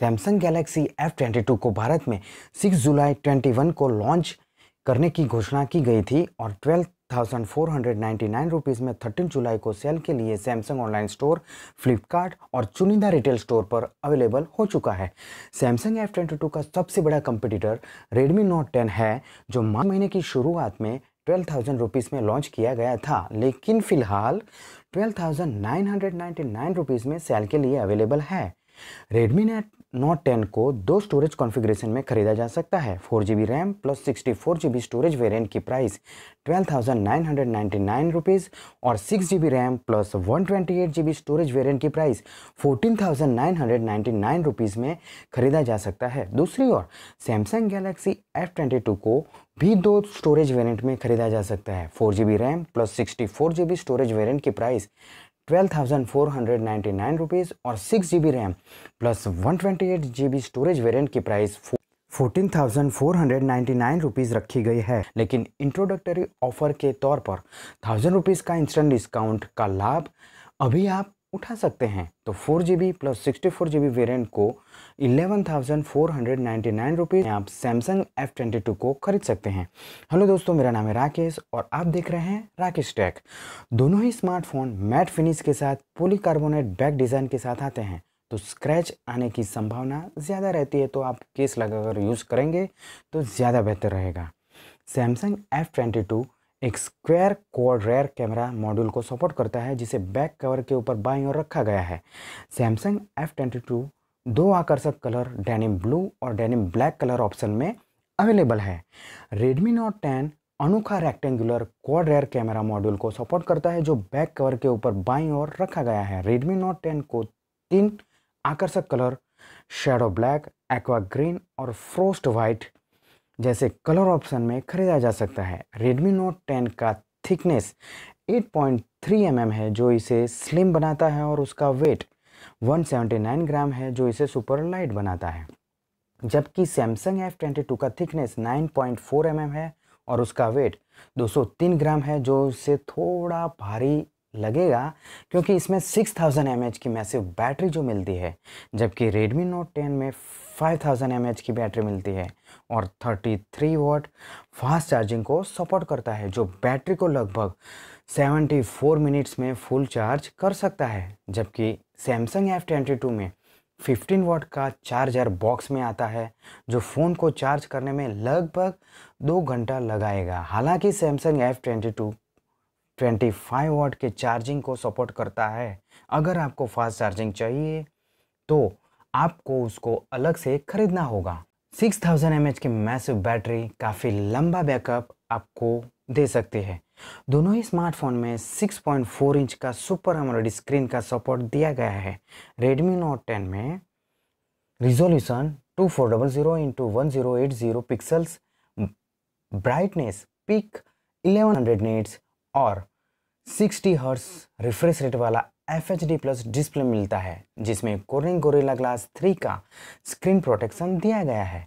Samsung Galaxy F two को भारत में 6 जुलाई 21 को लॉन्च करने की घोषणा की गई थी और twelve thousand four hundred ninety nine rupees में थर्टीन जुलाई को सेल के लिए सैमसंग ऑनलाइन स्टोर फ्लिपकार्ट और चुनिंदा रिटेल स्टोर पर अवेलेबल हो चुका है सैमसंग एफ ट्वेंटी टू का सबसे बड़ा कंपटीटर रेडमी नोट टेन है जो मार्च महीने की शुरुआत में ट्वेल्व थाउजेंड रुपीज़ में लॉन्च किया गया था लेकिन फिलहाल twelve thousand nine hundred ninety nine rupees में सेल के लिए अवेलेबल है रेडमी नेट नोट टेन को दो स्टोरेज कॉन्फ़िगरेशन में खरीदा जा सकता है four G B RAM plus sixty four G B storage variant की price twelve thousand nine hundred ninety nine rupees और six G B RAM plus one twenty eight G B storage variant की price fourteen thousand nine hundred ninety nine rupees में खरीदा जा सकता है दूसरी ओर Samsung Galaxy F twenty two को भी दो स्टोरेज वेरिएंट में खरीदा जा सकता है four G B RAM plus sixty four G B storage variant की प्राइस 12,499 रुपीज़ और six G B RAM plus one twenty eight G B storage variant की price fourteen thousand four hundred ninety nine rupees रखी गई है लेकिन introductory offer के तौर पर थाउजेंड रुपीज़ का इंस्टेंट डिस्काउंट का लाभ अभी आप उठा सकते हैं तो four G B plus sixty four G B variant को eleven thousand four hundred ninety nine rupees आप सैमसंग एफ ट्वेंटी टू को खरीद सकते हैं हेलो दोस्तों मेरा नाम है राकेश और आप देख रहे हैं राकेश टेक दोनों ही स्मार्टफोन मैट फिनिश के साथ पोलीकार्बोनेट बैक डिज़ाइन के साथ आते हैं तो स्क्रैच आने की संभावना ज़्यादा रहती है तो आप केस लगाकर यूज़ करेंगे तो ज़्यादा बेहतर रहेगा सैमसंग एफ ट्वेंटी टू एक square code rear camera module को सपोर्ट करता है जिसे बैक कवर के ऊपर बाईं ओर रखा गया है सैमसंग एफ ट्वेंटी टू दो आकर्षक कलर डेनिम ब्लू और डेनिम ब्लैक कलर ऑप्शन में अवेलेबल है रेडमी नोट टेन अनोखा rectangular quad rear camera module को सपोर्ट करता है जो बैक कवर के ऊपर बाईं ओर रखा गया है रेडमी नोट टेन को तीन आकर्षक colour shadow black aqua green और फ्रोस्ट वाइट जैसे कलर ऑप्शन में खरीदा जा सकता है Redmi Note 10 का थिकनेस 8.3 mm है जो इसे स्लिम बनाता है और उसका वेट 179 ग्राम है जो इसे सुपर लाइट बनाता है जबकि सैमसंग F22 का थिकनेस 9.4 mm है और उसका वेट 203 ग्राम है जो इसे थोड़ा भारी लगेगा क्योंकि इसमें 6000 थाउजेंड की मैसिव बैटरी जो मिलती है जबकि Redmi Note 10 में 5000 थाउजेंड की बैटरी मिलती है और 33 वॉट फास्ट चार्जिंग को सपोर्ट करता है जो बैटरी को लगभग 74 मिनट्स में फुल चार्ज कर सकता है जबकि सैमसंग F22 में 15 वॉट का चार्जर बॉक्स में आता है जो फ़ोन को चार्ज करने में लगभग दो घंटा लगाएगा हालांकि सैमसंग टू 25 वाट के चार्जिंग को सपोर्ट करता है अगर आपको फास्ट चार्जिंग चाहिए तो आपको उसको अलग से खरीदना होगा 6000 थाउजेंड की मैसिव बैटरी काफ़ी लंबा बैकअप आपको दे सकती है दोनों ही स्मार्टफोन में 6.4 इंच का सुपर एमोलेड स्क्रीन का सपोर्ट दिया गया है रेडमी नोट 10 में resolution 2400 into one zero eight zero pixels brightness peak 1100 nits और 60 हर्ट्स रिफ्रेश रेट वाला F H D plus display मिलता है जिसमें कोरिंग गोरेला ग्लास थ्री का स्क्रीन प्रोटेक्शन दिया गया है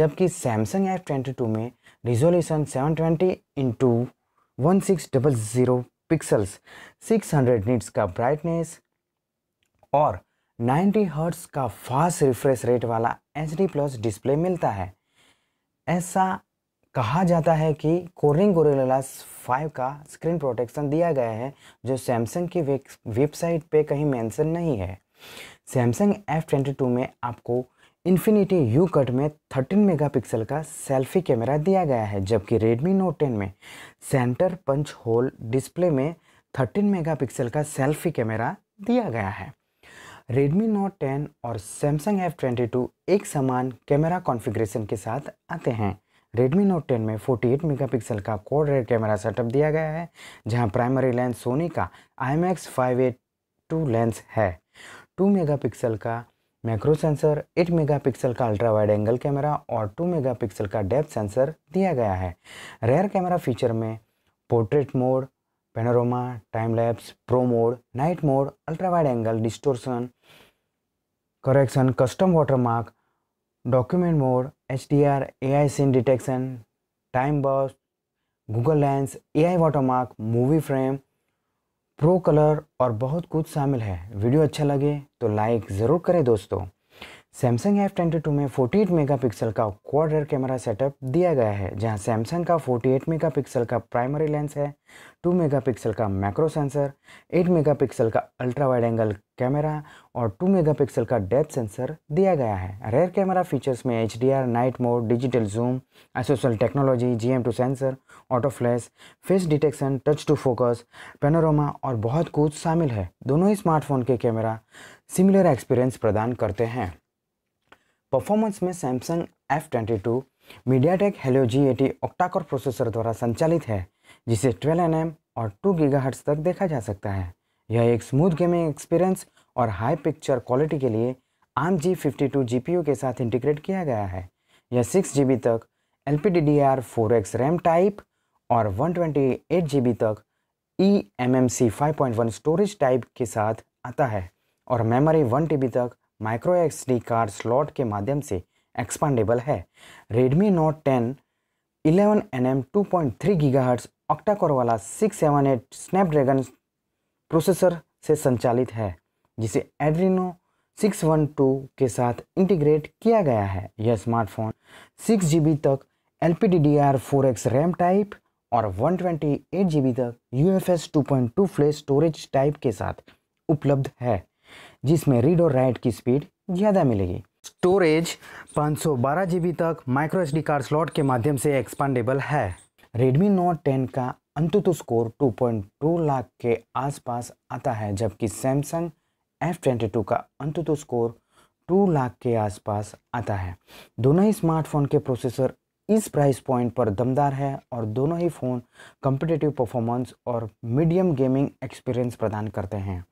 जबकि सैमसंग एफ ट्वेंटी टू में resolution seven twenty into one six double zero pixels six hundred nits का ब्राइटनेस और नाइन्टी हर्ट्स का फास्ट रिफ्रेश रेट वाला एच डी प्लस डिस्प्ले मिलता है ऐसा कहा जाता है कि कोरिंग गोरेलास 5 का स्क्रीन प्रोटेक्शन दिया गया है जो सैमसंग की वेबसाइट पे कहीं मेंशन नहीं है सैमसंग एफ टू में आपको इन्फिनिटी यू कट में 13 मेगापिक्सल का सेल्फी कैमरा दिया गया है जबकि रेडमी नोट 10 में सेंटर पंच होल डिस्प्ले में 13 मेगापिक्सल का सेल्फी कैमरा दिया गया है Redmi Note 10 और Samsung ट्वेंटी एक समान कैमरा कॉन्फ़िगरेशन के साथ आते हैं Redmi Note 10 में 48 मेगापिक्सल का कोड रेड कैमरा सेटअप दिया गया है जहां प्राइमरी लेंस सोनी का आई एम एक्स लेंस है 2 मेगापिक्सल का मैक्रो सेंसर 8 मेगापिक्सल का अल्ट्रा वाइड एंगल कैमरा और 2 मेगापिक्सल का डेप्थ सेंसर दिया गया है रेयर कैमरा फीचर में portrait mode panorama time lapse pro mode night mode ultra wide angle distortion correction custom water mark document mode H D R A I scene detection time boss Google lens A I watermark movie frame pro colour और बहुत कुछ शामिल है video अच्छा लगे तो like ज़रूर करें दोस्तों सैमसंग एफ ट्वेंटी टू में 48 मेगापिक्सल का क्वाडर रेयर कैमरा सेटअप दिया गया है जहां सैमसंग का 48 मेगापिक्सल का प्राइमरी लेंस है 2 मेगापिक्सल का मैक्रो सेंसर 8 मेगापिक्सल का अल्ट्रा वाइड एंगल कैमरा और 2 मेगापिक्सल का डेप्थ सेंसर दिया गया है रेयर कैमरा फीचर्स में H night mode digital zoom ISOCELL technology G two sensor auto flash face detection touch to focus panorama और बहुत कुछ शामिल है दोनों ही स्मार्टफोन के कैमरा सिमिलर एक्सपीरियंस प्रदान करते हैं परफॉर्मेंस में Samsung F twenty two MediaTek Helio G eighty octa-core processor द्वारा संचालित है जिसे 12 एन और 2 हट्स तक देखा जा सकता है यह एक स्मूथ गेमिंग एक्सपीरियंस और हाई पिक्चर क्वालिटी के लिए आम जी फिफ्टी टू जी के साथ इंटीग्रेट किया गया है यह सिक्स जी तक L P D D R four X RAM type और वन ट्वेंटी एट जी तक E M M C five point one storage type के साथ आता है और मेमोरी वन टी बी तक micro X D card slot के माध्यम से एक्सपांडेबल है Redmi note ten eleven N M two point three giga hertz octa core वाला six seven eight Snapdragon processor से संचालित है जिसे एड्रीनो सिक्स वन टू के साथ इंटीग्रेट किया गया है यह स्मार्टफोन सिक्स जी बी तक L P D D R four X RAM type और one twenty eight G B तक U F S two point two flash storage type के साथ उपलब्ध है जिसमें रीड और राइट की स्पीड ज़्यादा मिलेगी स्टोरेज 512 जीबी तक माइक्रो एच कार्ड स्लॉट के माध्यम से एक्सपांडेबल है रेडमी नोट टेन का अंतुतु स्कोर 2.2 लाख के आसपास आता है जबकि सैमसंग एफ टू का अंतुतु स्कोर 2 लाख के आसपास आता है दोनों ही स्मार्टफोन के प्रोसेसर इस प्राइस पॉइंट पर दमदार है और दोनों ही फ़ोन कंपिटेटिव परफॉर्मेंस और मीडियम गेमिंग एक्सपीरियंस प्रदान करते हैं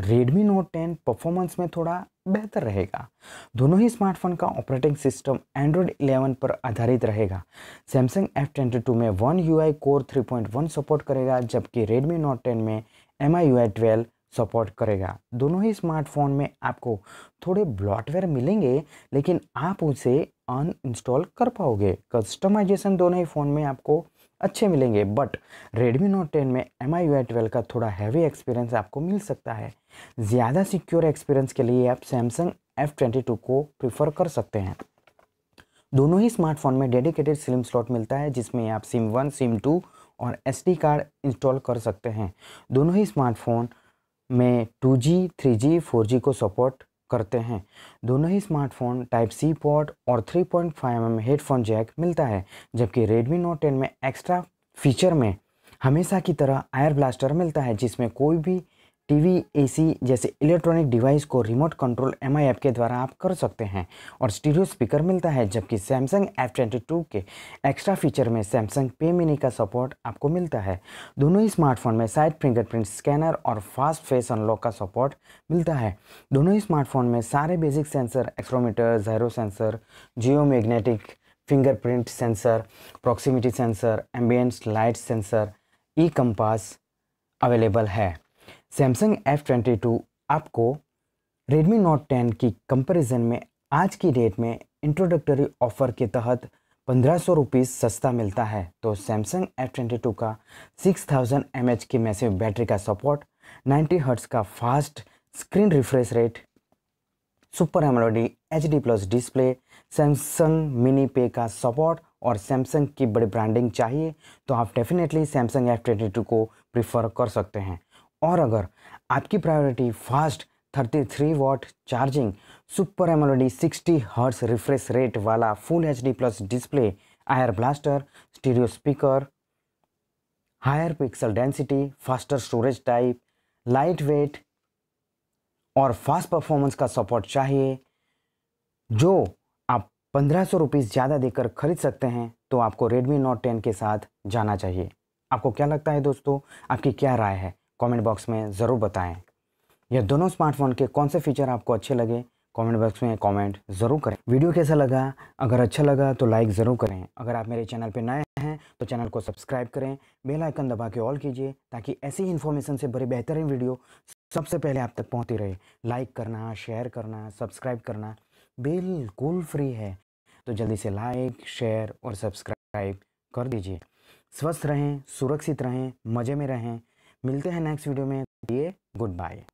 Redmi Note 10 परफॉर्मेंस में थोड़ा बेहतर रहेगा दोनों ही स्मार्टफोन का ऑपरेटिंग सिस्टम एंड्रॉयड 11 पर आधारित रहेगा सैमसंग F22 में वन यू कोर 3.1 सपोर्ट करेगा जबकि Redmi Note 10 में एम आई यू 12 सपोर्ट करेगा दोनों ही स्मार्टफोन में आपको थोड़े ब्लॉटवेयर मिलेंगे लेकिन आप उसे अन इंस्टॉल कर पाओगे कस्टमाइजेशन दोनों ही फ़ोन में आपको अच्छे मिलेंगे बट Redmi Note 10 में एम आई का थोड़ा हैवी एक्सपीरियंस आपको मिल सकता है ज़्यादा सिक्योर एक्सपीरियंस के लिए आप सैमसंग एफ ट्वेंटी टू को प्रीफर कर सकते हैं दोनों ही स्मार्टफोन में डेडिकेटेड सिम स्लॉट मिलता है जिसमें आप सिम वन सिम टू और एस कार्ड इंस्टॉल कर सकते हैं दोनों ही स्मार्टफोन में जी फोर जी को सपोर्ट करते हैं दोनों ही स्मार्टफोन टाइप सी पोर्ट और 3.5 पॉइंट mm हेडफोन जैक मिलता है जबकि रेडमी नोट 10 में एक्स्ट्रा फीचर में हमेशा की तरह आयर ब्लास्टर मिलता है जिसमें कोई भी टीवी, एसी जैसे इलेक्ट्रॉनिक डिवाइस को रिमोट कंट्रोल एम ऐप के द्वारा आप कर सकते हैं और स्टीरियो स्पीकर मिलता है जबकि सैमसंग एफ ट्वेंटी टू के एक्स्ट्रा फीचर में सैमसंग पे मिनी का सपोर्ट आपको मिलता है दोनों ही स्मार्टफोन में साइड फिंगरप्रिंट स्कैनर और फास्ट फेस अनलॉक का सपोर्ट मिलता है दोनों ही स्मार्टफोन में सारे basic sensor accelerometer gyro sensor geo magnetic fingerprint sensor proximity sensor ambience light sensor E compass available है सैमसंग एफ ट्वेंटी टू आपको रेडमी नोट टेन की कंपैरिजन में आज की डेट में इंट्रोडक्टरी ऑफ़र के तहत पंद्रह सौ रुपीज़ सस्ता मिलता है तो सैमसंग एफ ट्वेंटी टू का सिक्स थाउजेंड एम एच की मैसेव बैटरी का सपोर्ट नाइन्टी हर्ट्स का fast screen refresh rate super AMOLED H D plus display Samsung mini pay का सपोर्ट और सैमसंग की बड़ी ब्रांडिंग चाहिए तो आप definitely Samsung F twenty two को प्रीफर कर सकते हैं और अगर आपकी priority fast 33 watt charging super D 60 hertz refresh rate वाला full H D plus display IR blaster stereo speaker higher pixel density faster storage type light weight और fast performance का सपोर्ट चाहिए जो आप पंद्रह सौ रुपीज़ ज़्यादा देकर खरीद सकते हैं तो आपको Redmi Note 10 के साथ जाना चाहिए आपको क्या लगता है दोस्तों आपकी क्या राय है कमेंट बॉक्स में ज़रूर बताएं यह दोनों स्मार्टफोन के कौन से फीचर आपको अच्छे लगे कमेंट बॉक्स में कमेंट ज़रूर करें वीडियो कैसा लगा अगर अच्छा लगा तो लाइक ज़रूर करें अगर आप मेरे चैनल पर नए हैं तो चैनल को सब्सक्राइब करें बेल आइकन दबा के ऑल कीजिए ताकि ऐसी इन्फॉर्मेशन से बड़ी बेहतरीन वीडियो सबसे पहले आप तक पहुँचती रहे लाइक करना शेयर करना सब्सक्राइब करना बिल्कुल फ्री है तो जल्दी से लाइक शेयर और सब्सक्राइब कर दीजिए स्वस्थ रहें सुरक्षित रहें मज़े में रहें मिलते हैं नेक्स्ट वीडियो में ये गुड बाय